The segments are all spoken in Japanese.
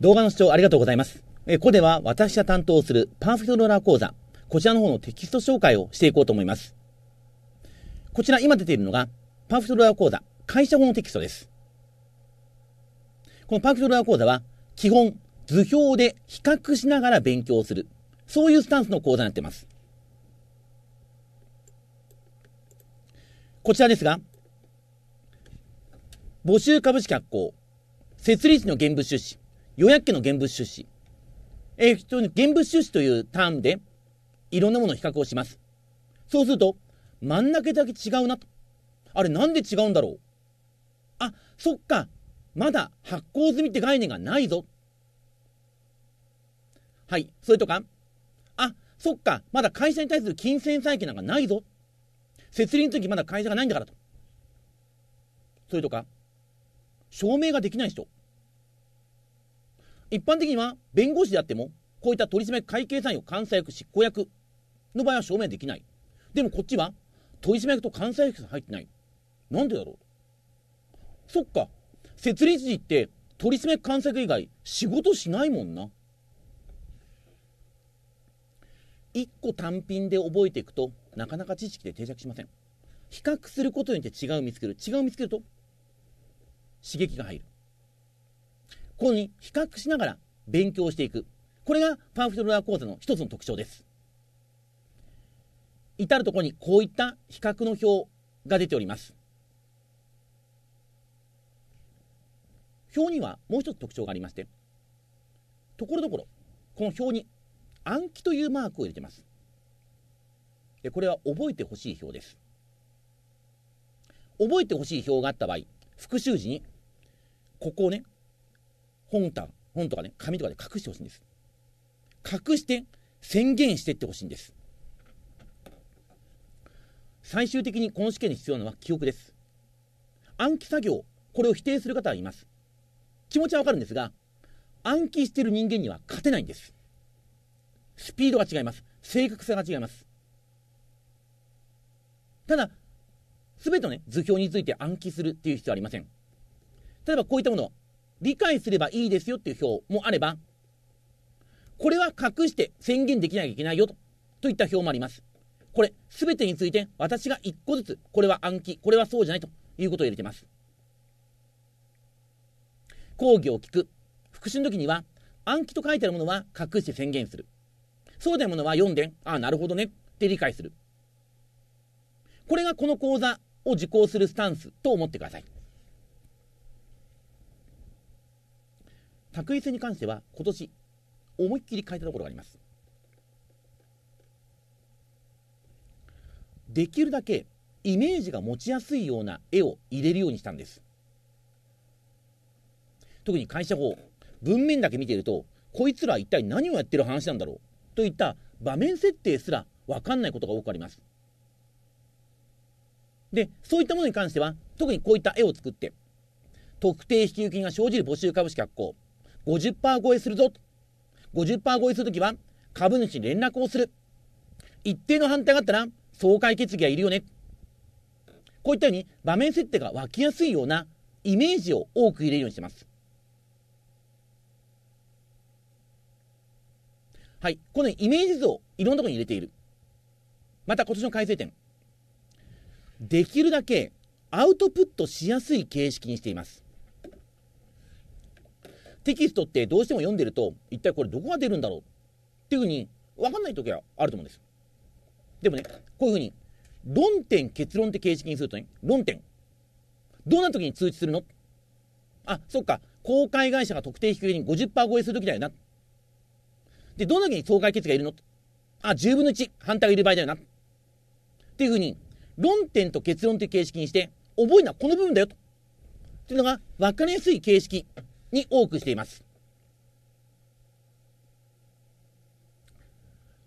動画の視聴ありがとうございます。えここでは私が担当するパーフェクトローラー講座、こちらの方のテキスト紹介をしていこうと思います。こちら今出ているのが、パーフェクトローラー講座、会社法のテキストです。このパーフェクトローラー講座は、基本、図表で比較しながら勉強する。そういうスタンスの講座になっています。こちらですが、募集株式発行、設立の現物出資、予約0の現物出資。えー、現物出資というターンで、いろんなものを比較をします。そうすると、真ん中だけ違うなと。あれなんで違うんだろうあ、そっか。まだ発行済みって概念がないぞ。はい。それとか、あ、そっか。まだ会社に対する金銭債権なんかないぞ。設立の時まだ会社がないんだからと。それとか、証明ができない人。一般的には弁護士であってもこういった取り締め会計参与監査役執行役の場合は証明できないでもこっちは取締役と監査役が入ってないなんでだろうそっか設立時って取締役監査役以外仕事しないもんな一個単品で覚えていくとなかなか知識で定着しません比較することによって違う見つける違う見つけると刺激が入るこのに比較しながら勉強していく。これがパーフェクトルーー講座の一つの特徴です。至るとこにこういった比較の表が出ております。表にはもう一つ特徴がありまして、ところどころ、この表に暗記というマークを入れてます。でこれは覚えてほしい表です。覚えてほしい表があった場合、復習時に、ここをね、本単、本とかね、紙とかで隠してほしいんです。隠して宣言してってほしいんです。最終的にこの試験に必要なのは記憶です。暗記作業、これを否定する方はいます。気持ちはわかるんですが、暗記してる人間には勝てないんです。スピードが違います。正確さが違います。ただ、すべての、ね、図表について暗記するっていう必要はありません。例えばこういったもの、理解すればいいですよっていう表もあれば、これは隠して宣言できなきゃいけないよとといった表もあります。これ、すべてについて私が1個ずつ、これは暗記、これはそうじゃないということを入れてます。講義を聞く。復習の時には、暗記と書いてあるものは隠して宣言する。そうでないものは読んで、ああ、なるほどねって理解する。これがこの講座を受講するスタンスと思ってください。卓越に関しては今年思いっきり変えたところがありますできるだけイメージが持ちやすいような絵を入れるようにしたんです特に会社法文面だけ見ているとこいつら一体何をやってる話なんだろうといった場面設定すら分かんないことが多くありますでそういったものに関しては特にこういった絵を作って特定引受金が生じる募集株式発行50%超えするぞ。50%超えするときは、株主に連絡をする。一定の反対があったら、総会決議がいるよね。こういったように、場面設定が湧きやすいようなイメージを多く入れるようにしてます。はい。このイメージ図をいろんなところに入れている。また今年の改正点。できるだけアウトプットしやすい形式にしています。テキストってどうしても読んでると、一体これどこが出るんだろうっていうふうに分かんない時はあると思うんです。でもね、こういうふうに、論点、結論って形式にするとね、論点。どんな時に通知するのあ、そっか、公開会社が特定引受けに50%超えする時だよな。で、どんな時に総会決がいるのあ、10分の1、反対がいる場合だよな。っていうふうに、論点と結論って形式にして、覚えるのはこの部分だよと。というのが分かりやすい形式に多くしています。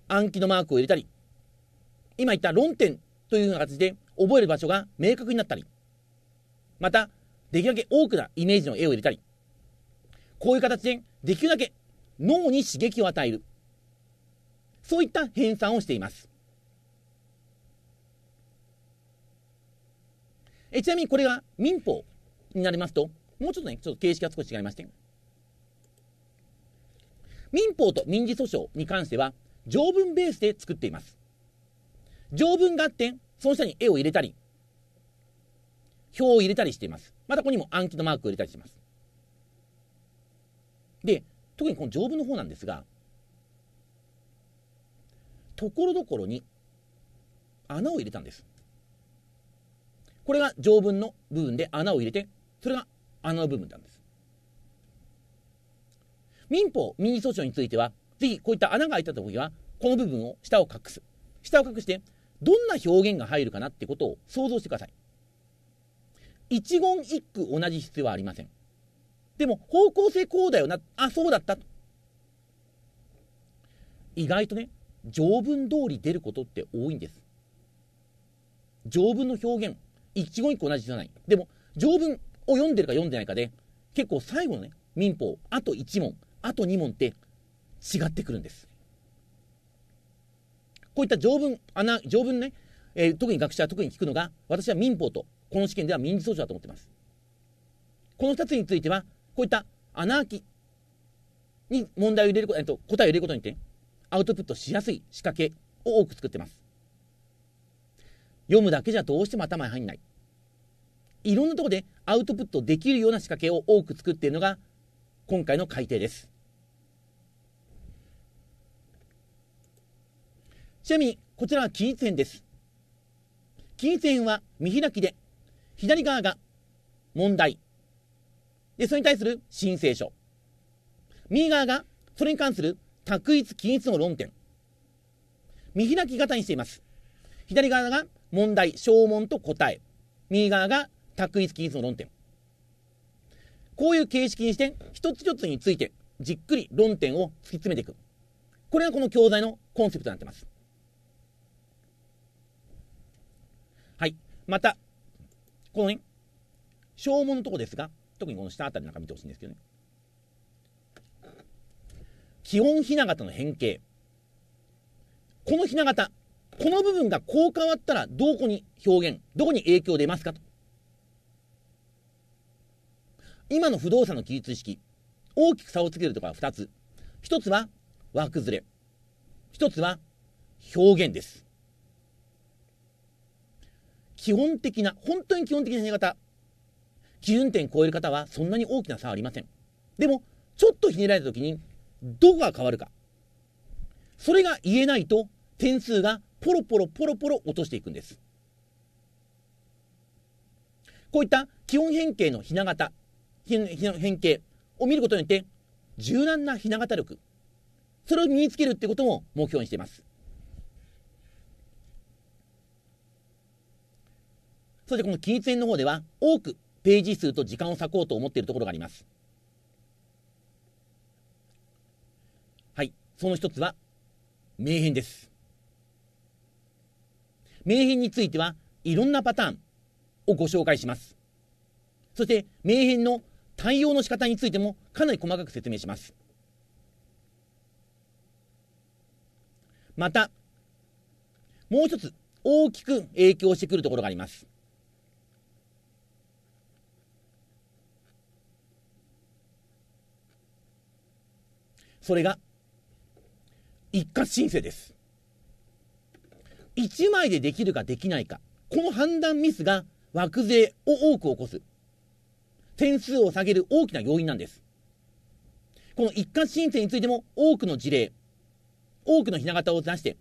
暗記のマークを入れたり、今言った論点というような形で覚える場所が明確になったり、また、できるだけ多くなイメージの絵を入れたり、こういう形でできるだけ脳に刺激を与える。そういった編纂をしています。えちなみにこれが民法になりますと、もうちょっとね、ちょっと形式が少し違いまして。民法と民事訴訟に関しては、条文ベースで作っています。条文があって、その下に絵を入れたり、表を入れたりしています。またここにも暗記のマークを入れたりします。で、特にこの条文の方なんですが、ところどころに穴を入れたんです。これが条文の部分で穴を入れて、それがあの部分なんです。民法民事訴訟については、ぜひこういった穴が開いた時には、この部分を下を隠す。下を隠して、どんな表現が入るかなってことを想像してください。一言一句同じ必要はありません。でも、方向性こうだよな、あ、そうだったと。意外とね、条文通り出ることって多いんです。条文の表現、一言一句同じじゃない。でも、条文、を読んでるか読んでないかで、結構最後のね、民法、あと1問、あと2問って違ってくるんです。こういった条文、穴、条文ね、えー、特に学者は特に聞くのが、私は民法と、この試験では民事訴訟だと思ってます。この2つについては、こういった穴あきに問題を入れること、えっと、答えを入れることによって、アウトプットしやすい仕掛けを多く作ってます。読むだけじゃどうしても頭に入んない。いろんなところでアウトプットできるような仕掛けを多く作っているのが今回の改定です。ちなみにこちらは均一円です。均一円は見開きで左側が問題でそれに対する申請書右側がそれに関する択一均一の論点見開き型にしています左側が問題小問と答え右側が択一均一の論点。こういう形式にして、一つ一つについて、じっくり論点を突き詰めていく。これがこの教材のコンセプトになってます。はい。また、このね、消耗のとこですが、特にこの下あたりなんか見てほしいんですけどね。基本ひな形の変形。このひな形、この部分がこう変わったらどこに表現、どこに影響出ますかと。今の不動産の記述意識、大きく差をつけるところは2つ。1つは枠ずれ。1つは表現です。基本的な、本当に基本的なや方。基準点超える方はそんなに大きな差はありません。でも、ちょっとひねられた時に、どこが変わるか。それが言えないと、点数がポロポロポロポロ落としていくんです。こういった基本変形のひな形、変形を見ることによって、柔軟な雛形力、それを身につけるってことも目標にしています。そしてこの均一編の方では、多くページ数と時間を割こうと思っているところがあります。はい、その一つは、名編です。名編については、いろんなパターンをご紹介します。そして、名編の対応の仕方についてもかなり細かく説明します。また、もう一つ大きく影響してくるところがあります。それが、一括申請です。1枚でできるかできないか、この判断ミスが枠税を多く起こす点数を下げる大きな要因なんです。この一括申請についても多くの事例、多くのひな形を出して、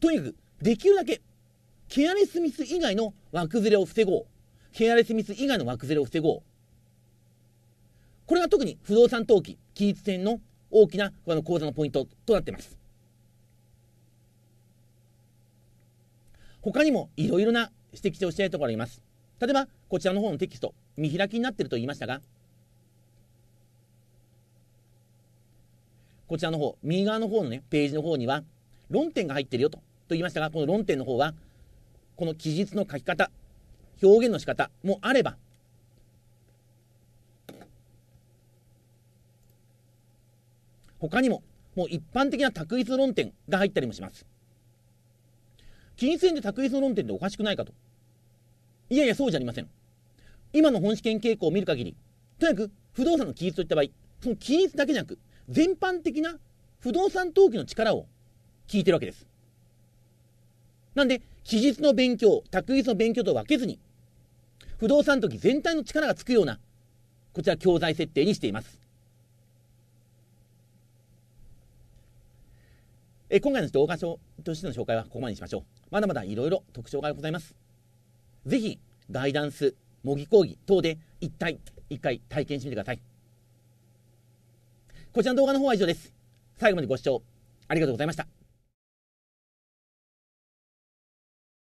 とにかくできるだけケアレスミス以外の枠ずれを防ごう。ケアレスミス以外の枠ずれを防ごう。これが特に不動産登記、期日店の大きなの講座のポイントとなっています。他にもいろいろな指摘しておきたいところがあります。例えば、こちらの方のテキスト。見開きになっていると言いましたが、こちらの方、右側の方のね、ページの方には、論点が入ってるよとと言いましたが、この論点の方は、この記述の書き方、表現の仕方もあれば、他にも、もう一般的な択一論点が入ったりもします。金銭で択一論点っておかしくないかと。いやいや、そうじゃありません。今の本試験傾向を見る限り、とにかく不動産の起立といった場合、その起立だけじゃなく、全般的な不動産投機の力を聞いてるわけです。なんで、期日の勉強、択日の勉強と分けずに、不動産時全体の力がつくような、こちら教材設定にしています。え今回の動画書としての紹介はここまでにしましょう。まだまだいろいろ特徴がございます。ぜひ、ガイダンス、模擬講義等で一体一回体験してみてください。こちらの動画の方は以上です。最後までご視聴ありがとうございました。